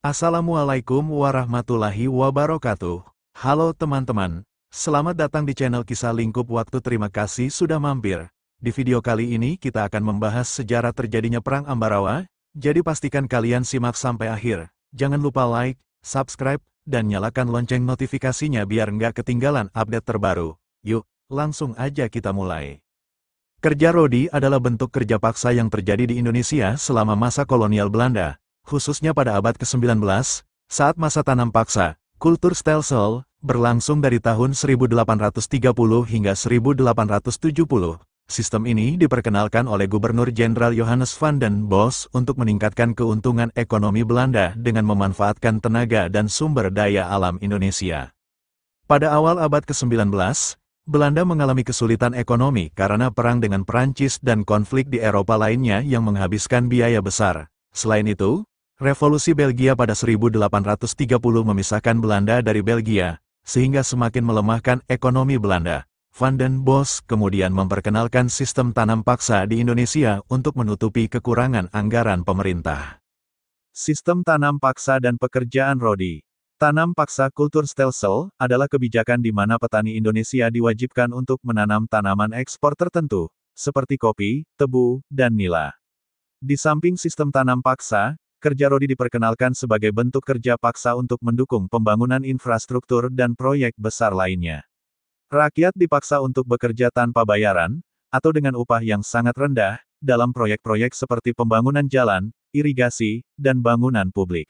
Assalamualaikum warahmatullahi wabarakatuh. Halo teman-teman, selamat datang di channel Kisah Lingkup Waktu terima kasih sudah mampir. Di video kali ini kita akan membahas sejarah terjadinya Perang Ambarawa, jadi pastikan kalian simak sampai akhir. Jangan lupa like, subscribe, dan nyalakan lonceng notifikasinya biar nggak ketinggalan update terbaru. Yuk, langsung aja kita mulai. Kerja rodi adalah bentuk kerja paksa yang terjadi di Indonesia selama masa kolonial Belanda, khususnya pada abad ke-19, saat masa tanam paksa, kultur stelsel, berlangsung dari tahun 1830 hingga 1870. Sistem ini diperkenalkan oleh Gubernur Jenderal Johannes van den Bosch untuk meningkatkan keuntungan ekonomi Belanda dengan memanfaatkan tenaga dan sumber daya alam Indonesia. Pada awal abad ke-19, Belanda mengalami kesulitan ekonomi karena perang dengan Perancis dan konflik di Eropa lainnya yang menghabiskan biaya besar. Selain itu, Revolusi Belgia pada 1830 memisahkan Belanda dari Belgia, sehingga semakin melemahkan ekonomi Belanda. Van den Bosch kemudian memperkenalkan sistem tanam paksa di Indonesia untuk menutupi kekurangan anggaran pemerintah. Sistem tanam paksa dan pekerjaan rodi. Tanam paksa kultur stelsel adalah kebijakan di mana petani Indonesia diwajibkan untuk menanam tanaman ekspor tertentu, seperti kopi, tebu, dan nila. Di samping sistem tanam paksa, kerja Rodi diperkenalkan sebagai bentuk kerja paksa untuk mendukung pembangunan infrastruktur dan proyek besar lainnya. Rakyat dipaksa untuk bekerja tanpa bayaran, atau dengan upah yang sangat rendah, dalam proyek-proyek seperti pembangunan jalan, irigasi, dan bangunan publik.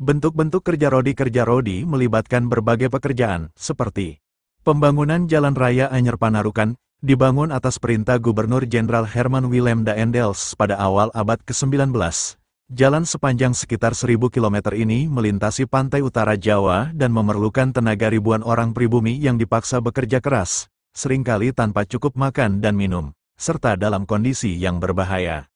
Bentuk-bentuk kerja Rodi-kerja Rodi melibatkan berbagai pekerjaan, seperti pembangunan jalan raya Anyer Panarukan, dibangun atas perintah Gubernur Jenderal Herman Willem Daendels pada awal abad ke-19, Jalan sepanjang sekitar 1000 km ini melintasi pantai utara Jawa dan memerlukan tenaga ribuan orang pribumi yang dipaksa bekerja keras, seringkali tanpa cukup makan dan minum, serta dalam kondisi yang berbahaya.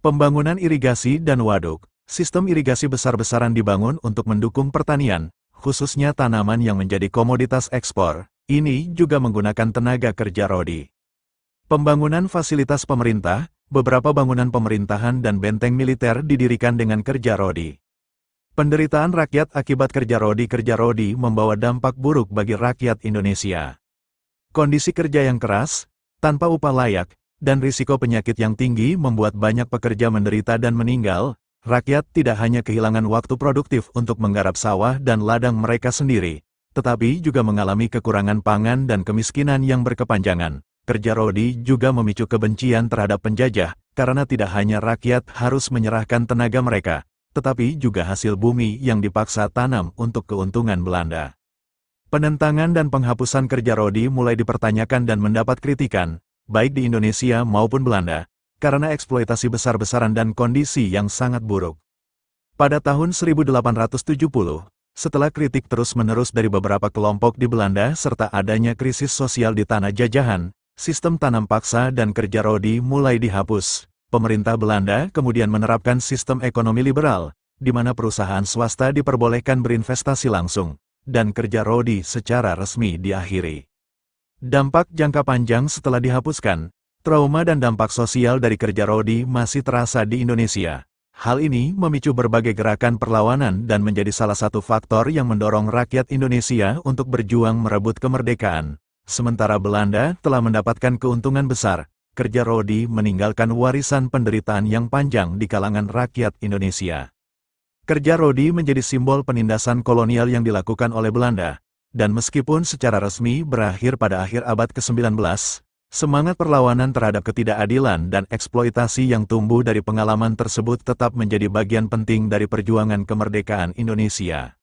Pembangunan irigasi dan waduk, sistem irigasi besar-besaran dibangun untuk mendukung pertanian, khususnya tanaman yang menjadi komoditas ekspor. Ini juga menggunakan tenaga kerja rodi. Pembangunan fasilitas pemerintah, beberapa bangunan pemerintahan dan benteng militer didirikan dengan kerja Rodi. Penderitaan rakyat akibat kerja Rodi-kerja Rodi membawa dampak buruk bagi rakyat Indonesia. Kondisi kerja yang keras, tanpa upah layak, dan risiko penyakit yang tinggi membuat banyak pekerja menderita dan meninggal, rakyat tidak hanya kehilangan waktu produktif untuk menggarap sawah dan ladang mereka sendiri, tetapi juga mengalami kekurangan pangan dan kemiskinan yang berkepanjangan, kerja Rodi juga memicu kebencian terhadap penjajah, karena tidak hanya rakyat harus menyerahkan tenaga mereka, tetapi juga hasil bumi yang dipaksa tanam untuk keuntungan Belanda. Penentangan dan penghapusan kerja Rodi mulai dipertanyakan dan mendapat kritikan, baik di Indonesia maupun Belanda, karena eksploitasi besar-besaran dan kondisi yang sangat buruk. Pada tahun 1870, setelah kritik terus-menerus dari beberapa kelompok di Belanda serta adanya krisis sosial di tanah jajahan, sistem tanam paksa dan kerja rodi mulai dihapus. Pemerintah Belanda kemudian menerapkan sistem ekonomi liberal, di mana perusahaan swasta diperbolehkan berinvestasi langsung, dan kerja rodi secara resmi diakhiri. Dampak jangka panjang setelah dihapuskan, trauma dan dampak sosial dari kerja rodi masih terasa di Indonesia. Hal ini memicu berbagai gerakan perlawanan dan menjadi salah satu faktor yang mendorong rakyat Indonesia untuk berjuang merebut kemerdekaan. Sementara Belanda telah mendapatkan keuntungan besar, kerja Rodi meninggalkan warisan penderitaan yang panjang di kalangan rakyat Indonesia. Kerja Rodi menjadi simbol penindasan kolonial yang dilakukan oleh Belanda, dan meskipun secara resmi berakhir pada akhir abad ke-19, semangat perlawanan terhadap ketidakadilan dan eksploitasi yang tumbuh dari pengalaman tersebut tetap menjadi bagian penting dari perjuangan kemerdekaan Indonesia.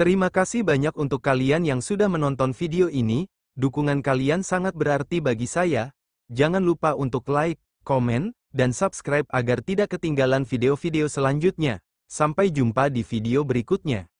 Terima kasih banyak untuk kalian yang sudah menonton video ini, Dukungan kalian sangat berarti bagi saya. Jangan lupa untuk like, komen, dan subscribe agar tidak ketinggalan video-video selanjutnya. Sampai jumpa di video berikutnya.